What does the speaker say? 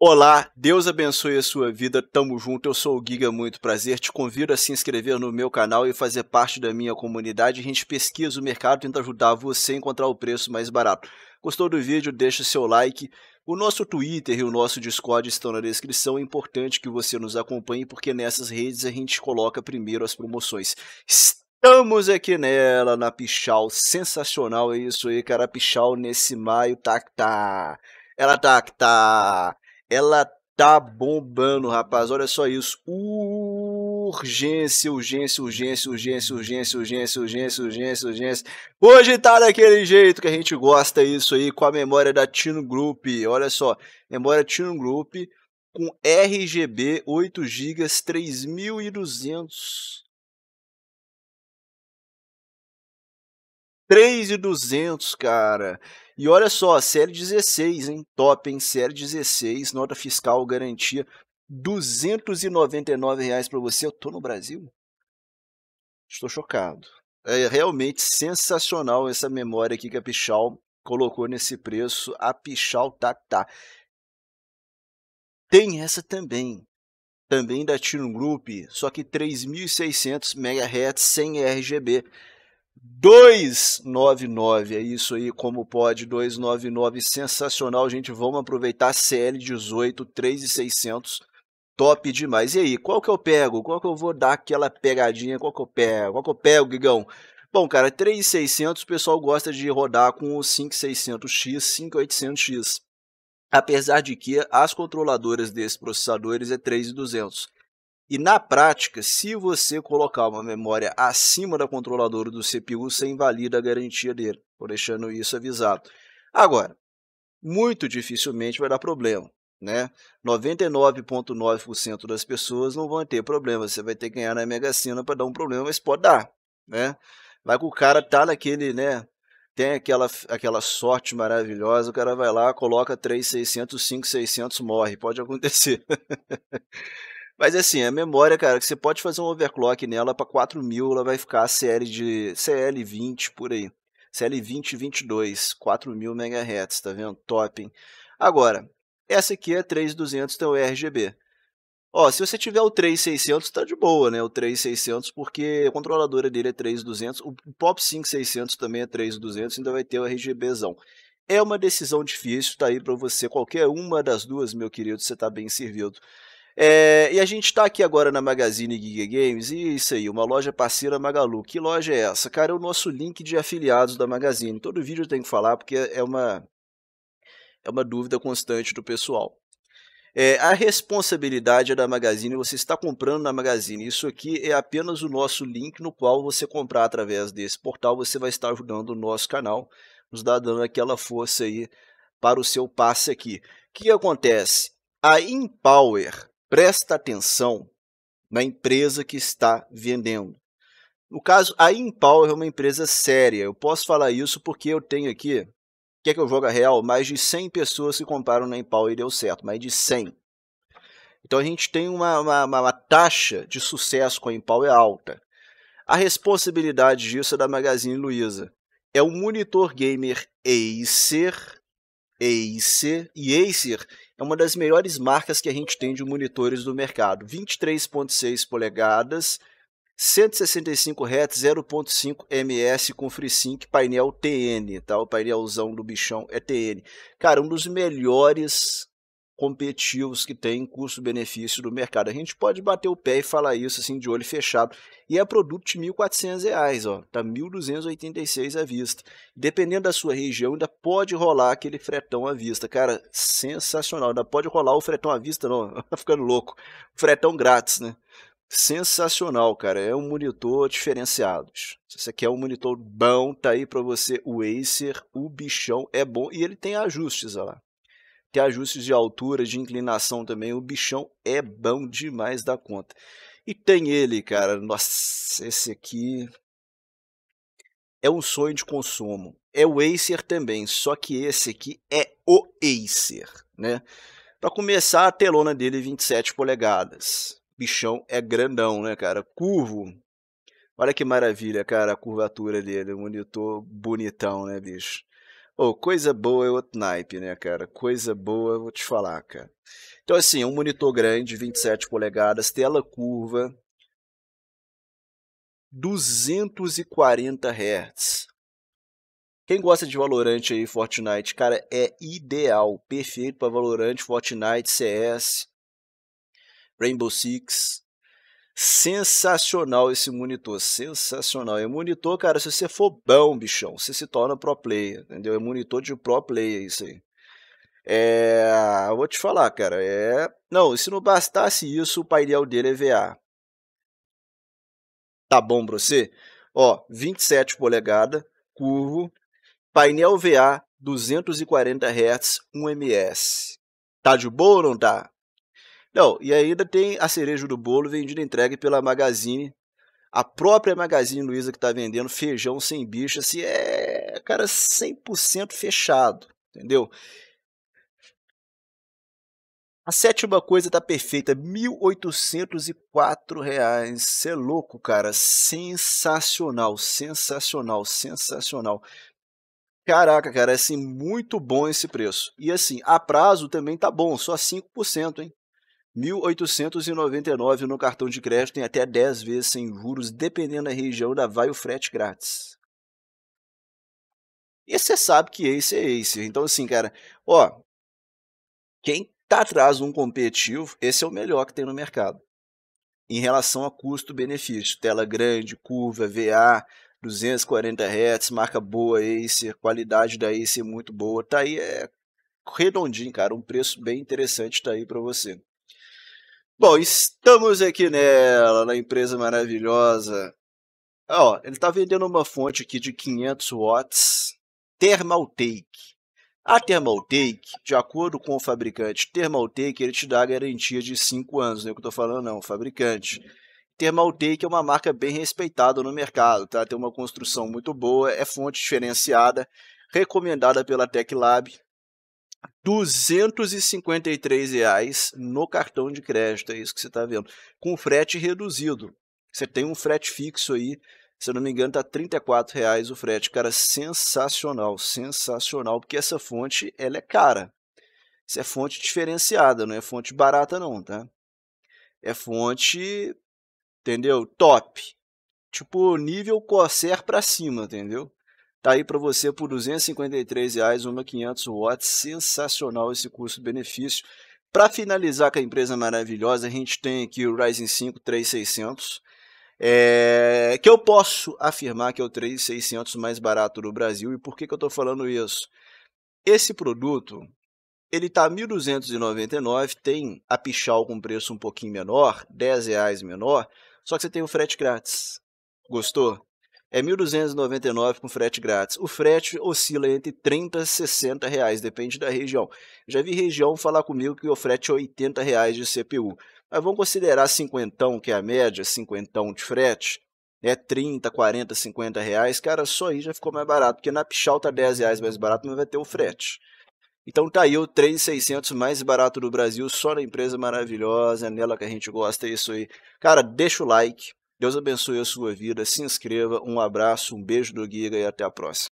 Olá, Deus abençoe a sua vida, tamo junto, eu sou o Giga, muito prazer, te convido a se inscrever no meu canal e fazer parte da minha comunidade, a gente pesquisa o mercado, tenta ajudar você a encontrar o preço mais barato. Gostou do vídeo? Deixa o seu like. O nosso Twitter e o nosso Discord estão na descrição, é importante que você nos acompanhe, porque nessas redes a gente coloca primeiro as promoções. Estamos aqui nela, na Pichal, sensacional é isso aí, cara, a Pichal nesse maio, tá que tá, ela tá que tá ela tá bombando, rapaz. Olha só isso. Urgência, urgência, urgência, urgência, urgência, urgência, urgência, urgência, urgência. Hoje tá daquele jeito que a gente gosta isso aí com a memória da Tino Group. Olha só, memória Tino Group com RGB 8 GB 3200 3,200, cara. E olha só, série 16, hein? Top, hein? Série 16, nota fiscal, garantia, R$ reais para você. Eu tô no Brasil? Estou chocado. É realmente sensacional essa memória aqui que a Pichal colocou nesse preço. A Pichal tá tá. Tem essa também. Também da Tino Group, só que 3600 MHz sem RGB. 299, é isso aí, como pode, 299, sensacional, gente, vamos aproveitar CL18, 3,600, top demais. E aí, qual que eu pego? Qual que eu vou dar aquela pegadinha? Qual que eu pego? Qual que eu pego, Guigão? Bom, cara, 3,600 o pessoal gosta de rodar com o 5600X, 5800X. Apesar de que as controladoras desses processadores é 3,200. E na prática, se você colocar uma memória acima da controladora do CPU, você invalida a garantia dele. Estou deixando isso avisado. Agora, muito dificilmente vai dar problema. Né? 99,9% das pessoas não vão ter problema. Você vai ter que ganhar na Mega Sena para dar um problema, mas pode dar. Né? Vai que o cara tá naquele, né? Tem aquela, aquela sorte maravilhosa, o cara vai lá, coloca 3,600, 5,600, morre. Pode acontecer. Mas assim, a memória, cara, que você pode fazer um overclock nela para 4000, ela vai ficar CL de CL20 por aí. CL2022, 4000 MHz, tá vendo? Top, hein? Agora, essa aqui é 3200, tem o RGB. Ó, se você tiver o 3600, tá de boa, né? O 3600, porque a controladora dele é 3200, o Pop 5600 também é 3200, ainda vai ter o RGBzão. É uma decisão difícil, tá aí para você, qualquer uma das duas, meu querido, você tá bem servido. É, e a gente está aqui agora na Magazine Giga Games e isso aí, uma loja parceira Magalu. Que loja é essa? Cara, é o nosso link de afiliados da Magazine. Todo vídeo eu tenho que falar porque é uma, é uma dúvida constante do pessoal. É, a responsabilidade é da Magazine, você está comprando na Magazine. Isso aqui é apenas o nosso link no qual você comprar através desse portal, você vai estar ajudando o nosso canal, nos dando aquela força aí para o seu passe aqui. O que acontece? A Empower, presta atenção na empresa que está vendendo. No caso, a Empower é uma empresa séria. Eu posso falar isso porque eu tenho aqui, quer que eu jogue a real? Mais de 100 pessoas se compraram na Empower e deu certo, mais de 100. Então a gente tem uma, uma, uma taxa de sucesso com a Empower é alta. A responsabilidade disso é da Magazine Luiza. É o monitor gamer Acer Acer. E Acer é uma das melhores marcas que a gente tem de monitores do mercado. 23.6 polegadas, 165 Hz, 0.5 ms com FreeSync, painel TN, tá? O painelzão do bichão é TN. Cara, um dos melhores competitivos que têm custo-benefício do mercado. A gente pode bater o pé e falar isso assim de olho fechado. E é produto de R$ 1.400, ó, tá 1.286 à vista. Dependendo da sua região, ainda pode rolar aquele fretão à vista. Cara, sensacional. Ainda pode rolar o fretão à vista, não, tá ficando louco. Fretão grátis, né? Sensacional, cara. É um monitor diferenciado. Se você quer um monitor bom, tá aí para você o Acer, o bichão é bom e ele tem ajustes, olha lá ter ajustes de altura, de inclinação também. O bichão é bom demais da conta. E tem ele, cara. Nossa, esse aqui é um sonho de consumo. É o Acer também, só que esse aqui é o Acer, né? Para começar, a telona dele 27 polegadas. Bichão é grandão, né, cara? Curvo. Olha que maravilha, cara, a curvatura dele. Monitor bonitão, né, bicho? Ou oh, coisa boa é outro naipe, né, cara? Coisa boa, eu vou te falar, cara. Então, assim, um monitor grande, 27 polegadas, tela curva, 240 Hz. Quem gosta de Valorant aí, Fortnite, cara, é ideal, perfeito para Valorant, Fortnite, CS, Rainbow Six. Sensacional esse monitor, sensacional. É monitor, cara, se você for bom, bichão, você se torna pro player, entendeu? É monitor de pro player isso aí. É, vou te falar, cara, é... Não, se não bastasse isso, o painel dele é VA. Tá bom pra você? Ó, 27 polegada, curvo, painel VA, 240 Hz, 1 ms. Tá de boa ou não tá? Não, e ainda tem a cereja do bolo vendida entregue pela Magazine. A própria Magazine Luiza que está vendendo feijão sem bicho assim é, cara, 100% fechado, entendeu? A sétima coisa está perfeita, R$ 1.804. Você é louco, cara. Sensacional, sensacional, sensacional. Caraca, cara, é assim, muito bom esse preço. E assim, a prazo também tá bom, só 5%, hein? 1.899 no cartão de crédito em até 10 vezes sem juros, dependendo da região, da vai o frete grátis. E você sabe que esse é esse? Então, assim, cara, ó, quem tá atrás de um competitivo, esse é o melhor que tem no mercado. Em relação a custo-benefício, tela grande, curva, VA, 240 Hz, marca boa Acer, qualidade da Acer muito boa, tá aí é redondinho, cara, um preço bem interessante tá aí para você. Bom, estamos aqui nela, na empresa maravilhosa. ó, ele está vendendo uma fonte aqui de 500 watts, Thermaltake. A Thermaltake, de acordo com o fabricante Thermaltake, ele te dá a garantia de 5 anos, não é o que eu estou falando não, o fabricante. Thermaltake é uma marca bem respeitada no mercado, tá? Tem uma construção muito boa, é fonte diferenciada, recomendada pela TechLab, 253 reais no cartão de crédito, é isso que você está vendo, com frete reduzido. Você tem um frete fixo aí, se eu não me engano, tá 34 reais o frete, cara, sensacional, sensacional, porque essa fonte ela é cara. Isso é fonte diferenciada, não é fonte barata não, tá? É fonte, entendeu? Top. Tipo nível Corsair para cima, entendeu? Tá aí para você por R$ reais, uma 500 watts. Sensacional esse custo-benefício. Para finalizar com a empresa maravilhosa, a gente tem aqui o Ryzen 5 3600. É, que eu posso afirmar que é o 3600 mais barato do Brasil. E por que, que eu estou falando isso? Esse produto ele está 1.299, tem a Pichal com preço um pouquinho menor, 10 reais menor, só que você tem o frete grátis. Gostou? é 1.299 com frete grátis. O frete oscila entre 30 e 60 reais, depende da região. Já vi região falar comigo que o frete é 80 reais de CPU. Mas vamos considerar cinquentão, que é a média, cinquentão de frete, né? 30, 40, 50 reais, cara, só aí já ficou mais barato, porque na Pichal tá 10 reais mais barato, mas vai ter o frete. Então tá aí o 3,600 mais barato do Brasil, só na empresa maravilhosa, é nela que a gente gosta, é isso aí. Cara, deixa o like, Deus abençoe a sua vida, se inscreva, um abraço, um beijo do Giga e até a próxima.